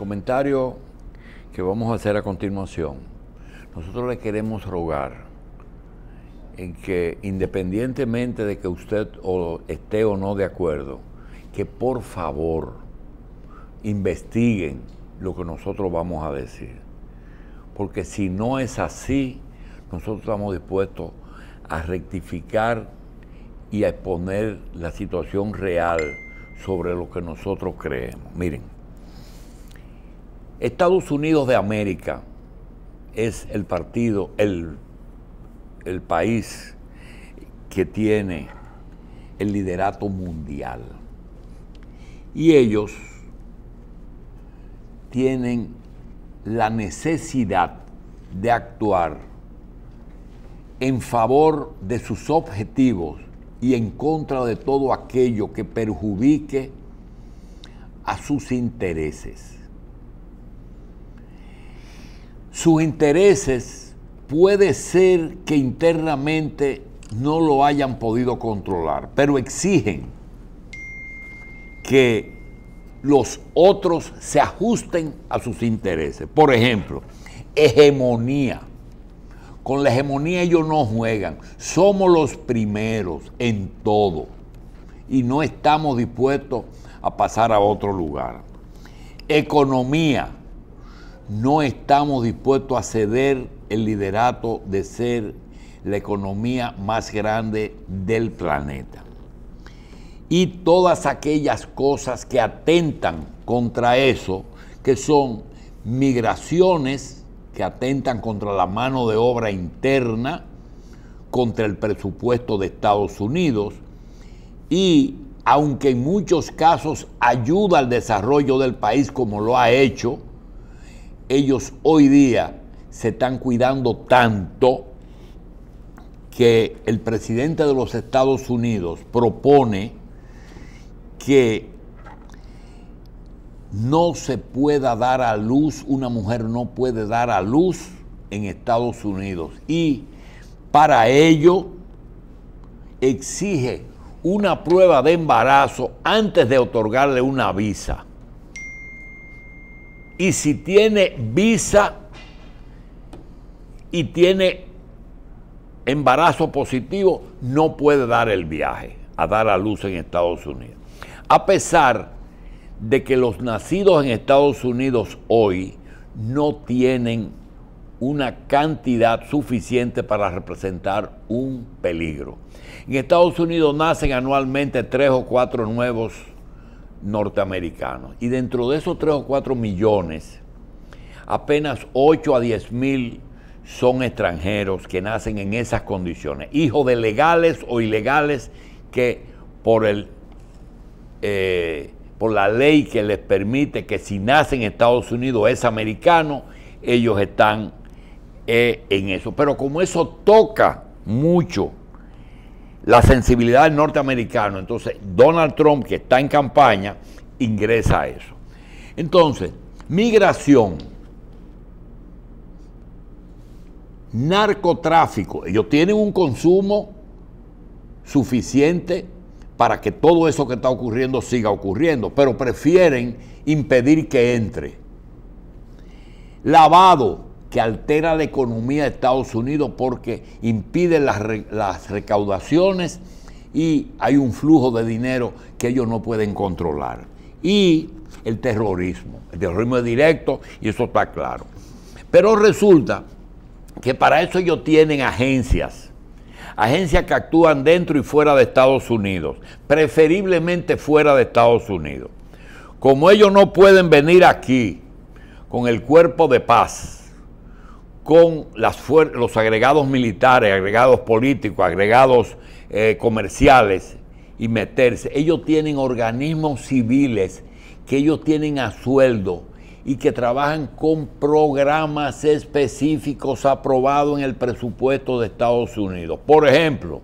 comentario que vamos a hacer a continuación, nosotros le queremos rogar en que independientemente de que usted esté o no de acuerdo, que por favor investiguen lo que nosotros vamos a decir. Porque si no es así, nosotros estamos dispuestos a rectificar y a exponer la situación real sobre lo que nosotros creemos. Miren. Estados Unidos de América es el partido, el, país que tiene el liderato mundial. Y ellos tienen la necesidad de actuar en favor de sus objetivos y en contra de todo aquello que perjudique a sus intereses sus intereses puede ser que internamente no lo hayan podido controlar, pero exigen que los otros se ajusten a sus intereses. Por ejemplo, hegemonía. Con la hegemonía ellos no juegan. Somos los primeros en todo y no estamos dispuestos a pasar a otro lugar. Economía no estamos dispuestos a ceder el liderato de ser la economía más grande del planeta. Y todas aquellas cosas que atentan contra eso, que son migraciones, que atentan contra la mano de obra interna, contra el presupuesto de Estados Unidos, y aunque en muchos casos ayuda al desarrollo del país como lo ha hecho, ellos hoy día se están cuidando tanto que el presidente de los Estados Unidos propone que no se pueda dar a luz, una mujer no puede dar a luz en Estados Unidos. Y para ello exige una prueba de embarazo antes de otorgarle una visa y si tiene visa y tiene embarazo positivo, no puede dar el viaje a dar a luz en Estados Unidos. A pesar de que los nacidos en Estados Unidos hoy no tienen una cantidad suficiente para representar un peligro. En Estados Unidos nacen anualmente tres o cuatro nuevos norteamericanos. Y dentro de esos 3 o 4 millones, apenas 8 a 10 mil son extranjeros que nacen en esas condiciones, hijos de legales o ilegales que por, eh, por la ley que les permite que si nacen en Estados Unidos es americano, ellos están eh, en eso. Pero como eso toca mucho la sensibilidad del norteamericano. Entonces, Donald Trump, que está en campaña, ingresa a eso. Entonces, migración, narcotráfico, ellos tienen un consumo suficiente para que todo eso que está ocurriendo siga ocurriendo, pero prefieren impedir que entre. Lavado, que altera la economía de Estados Unidos porque impide las, recaudaciones y hay un flujo de dinero que ellos no pueden controlar. Y el terrorismo, el terrorismo es directo y eso está claro. Pero resulta que para eso ellos tienen agencias, agencias que actúan dentro y fuera de Estados Unidos, preferiblemente fuera de Estados Unidos. Como ellos no pueden venir aquí con el cuerpo de paz, con los agregados militares, agregados políticos, agregados eh, comerciales y meterse. Ellos tienen organismos civiles que ellos tienen a sueldo y que trabajan con programas específicos aprobados en el presupuesto de Estados Unidos. Por ejemplo,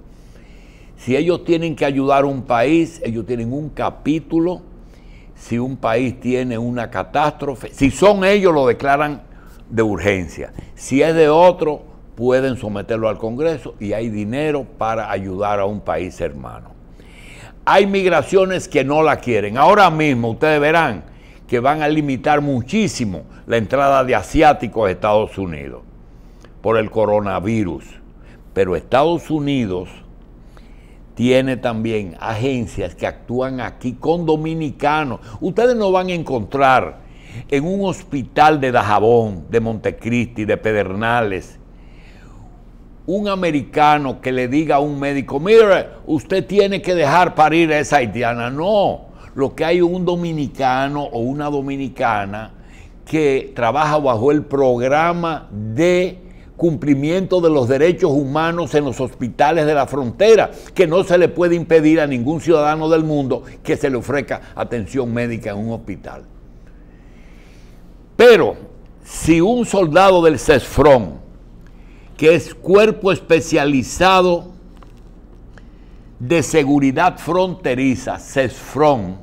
si ellos tienen que ayudar a un país, ellos tienen un capítulo. Si un país tiene una catástrofe, si son ellos, lo declaran de urgencia. Si es de otro, pueden someterlo al Congreso y hay dinero para ayudar a un país hermano. Hay migraciones que no la quieren. Ahora mismo ustedes verán que van a limitar muchísimo la entrada de asiáticos a Estados Unidos por el coronavirus. Pero Estados Unidos tiene también agencias que actúan aquí con dominicanos. Ustedes no van a encontrar en un hospital de Dajabón, de Montecristi, de Pedernales, un americano que le diga a un médico, mire, usted tiene que dejar parir a esa haitiana. No, lo que hay un dominicano o una dominicana que trabaja bajo el programa de cumplimiento de los derechos humanos en los hospitales de la frontera, que no se le puede impedir a ningún ciudadano del mundo que se le ofrezca atención médica en un hospital. Pero si un soldado del CESFRON, que es cuerpo especializado de seguridad fronteriza, CESFRON,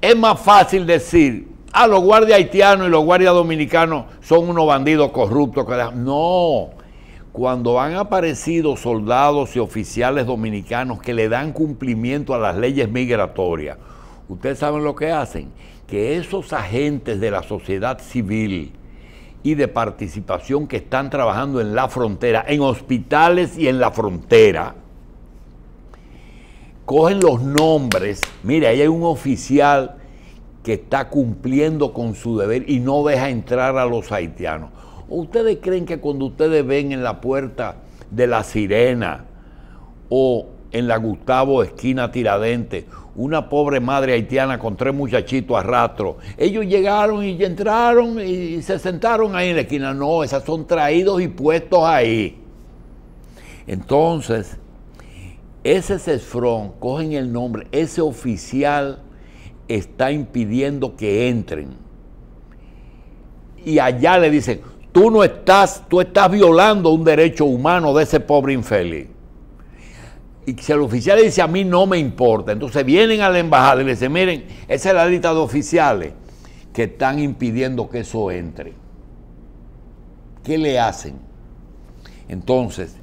es más fácil decir, ah, los guardias haitianos y los guardias dominicanos son unos bandidos corruptos. No, cuando han aparecido soldados y oficiales dominicanos que le dan cumplimiento a las leyes migratorias, ustedes saben lo que hacen, que esos agentes de la sociedad civil y de participación que están trabajando en la frontera, en hospitales y en la frontera, cogen los nombres, mire, ahí hay un oficial que está cumpliendo con su deber y no deja entrar a los haitianos. ¿Ustedes creen que cuando ustedes ven en la puerta de la Sirena o en la Gustavo Esquina Tiradente, una pobre madre haitiana con tres muchachitos a rastro. Ellos llegaron y entraron y se sentaron ahí en la esquina. No, esas son traídos y puestos ahí. Entonces, ese cesfrón, cogen el nombre, ese oficial está impidiendo que entren. Y allá le dicen, tú no estás, tú estás violando un derecho humano de ese pobre infeliz. Y si el oficial dice a mí no me importa, entonces vienen a la embajada y le dicen, miren, esa es la lista de oficiales que están impidiendo que eso entre. ¿Qué le hacen? Entonces,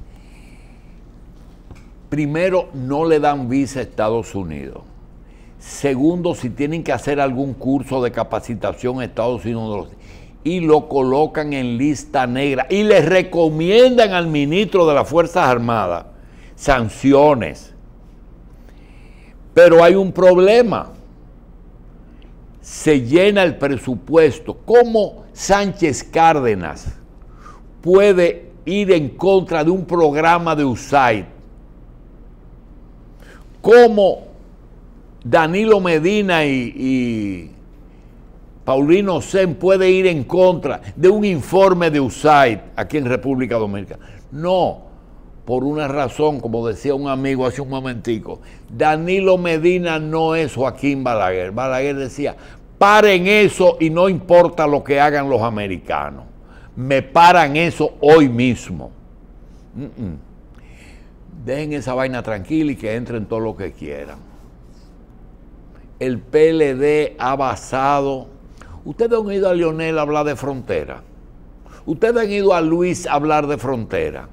primero, no le dan visa a Estados Unidos. Segundo, si tienen que hacer algún curso de capacitación a Estados Unidos y lo colocan en lista negra y les recomiendan al ministro de las Fuerzas Armadas sanciones. Pero hay un problema. Se llena el presupuesto. ¿Cómo Sánchez Cárdenas puede ir en contra de un programa de USAID? ¿Cómo Danilo Medina y, Paulino Sen puede ir en contra de un informe de USAID aquí en República Dominicana? No, por una razón, como decía un amigo hace un momentico, Danilo Medina no es Joaquín Balaguer. Balaguer decía, paren eso y no importa lo que hagan los americanos. Me paran eso hoy mismo. Dejen esa vaina tranquila y que entren todo lo que quieran. El PLD ha basado... Ustedes han ido a Lionel a hablar de frontera. Ustedes han ido a Luis a hablar de frontera.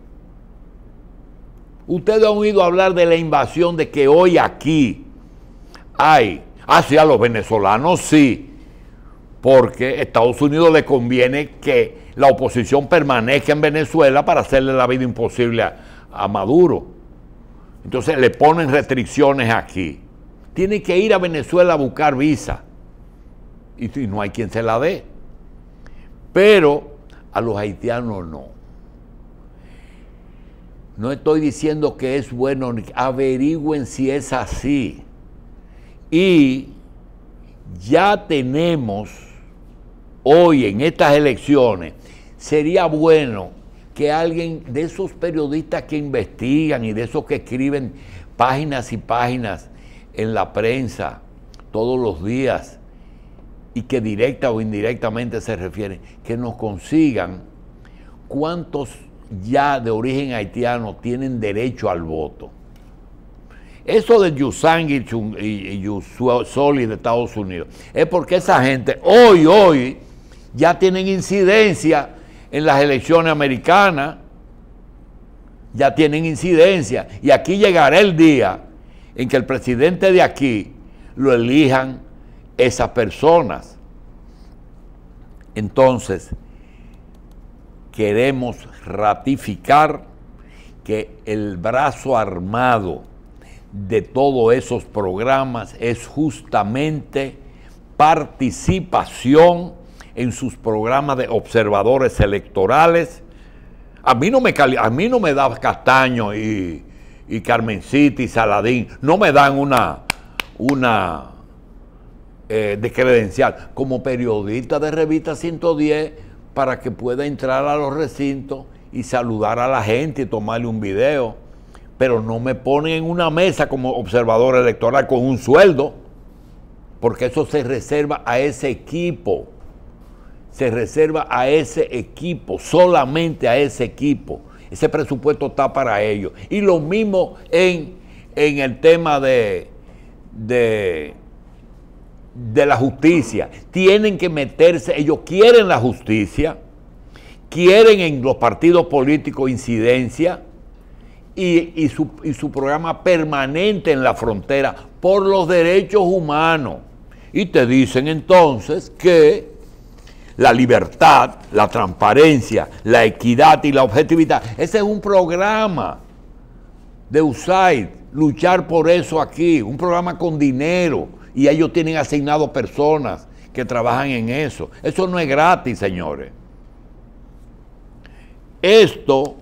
Ustedes han oído hablar de la invasión de que hoy aquí hay hacia ah, los venezolanos, sí, porque Estados Unidos le conviene que la oposición permanezca en Venezuela para hacerle la vida imposible a, Maduro. Entonces le ponen restricciones aquí. Tiene que ir a Venezuela a buscar visa. y no hay quien se la dé. Pero a los haitianos no. No estoy diciendo que es bueno, averigüen si es así. Y ya tenemos hoy en estas elecciones, sería bueno que alguien de esos periodistas que investigan y de esos que escriben páginas y páginas en la prensa todos los días y que directa o indirectamente se refieren, que nos consigan cuántos ya de origen haitiano tienen derecho al voto. Eso de Yusang y Soli de Estados Unidos es porque esa gente hoy, hoy, ya tienen incidencia en las elecciones americanas, ya tienen incidencia. Y aquí llegará el día en que el presidente de aquí lo elijan esas personas. Entonces, queremos ratificar que el brazo armado de todos esos programas es justamente participación en sus programas de observadores electorales. A mí no me, a mí no me da Castaño y, y Carmencita y Saladín, no me dan una, una eh, credencial. Como periodista de Revista 110, para que pueda entrar a los recintos y saludar a la gente y tomarle un video. Pero no me ponen en una mesa como observador electoral con un sueldo, porque eso se reserva a ese equipo. Se reserva a ese equipo, solamente a ese equipo. Ese presupuesto está para ellos. Y lo mismo en, en el tema de, de de la justicia. Tienen que meterse, ellos quieren la justicia, quieren en los partidos políticos incidencia y, su, su programa permanente en la frontera por los derechos humanos. Y te dicen entonces que la libertad, la transparencia, la equidad y la objetividad, ese es un programa de USAID, luchar por eso aquí, un programa con dinero, y ellos tienen asignado personas que trabajan en eso. Eso no es gratis, señores. Esto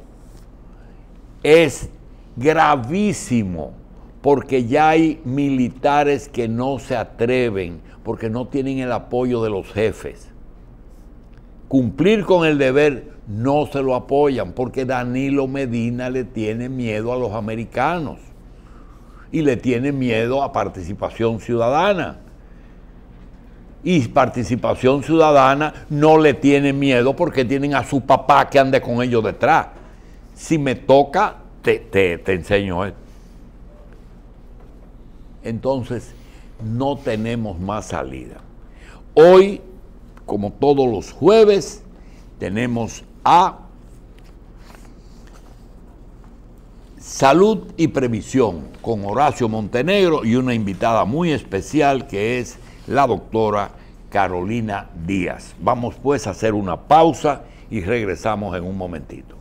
es gravísimo porque ya hay militares que no se atreven porque no tienen el apoyo de los jefes. Cumplir con el deber no se lo apoyan porque Danilo Medina le tiene miedo a los americanos y le tiene miedo a participación ciudadana. Y participación ciudadana no le tiene miedo porque tienen a su papá que ande con ellos detrás. Si me toca, te, enseño esto. Entonces, no tenemos más salida. Hoy, como todos los jueves, tenemos a Salud y Previsión con Horacio Montenegro y una invitada muy especial que es la doctora Carolina Díaz. Vamos pues a hacer una pausa y regresamos en un momentito.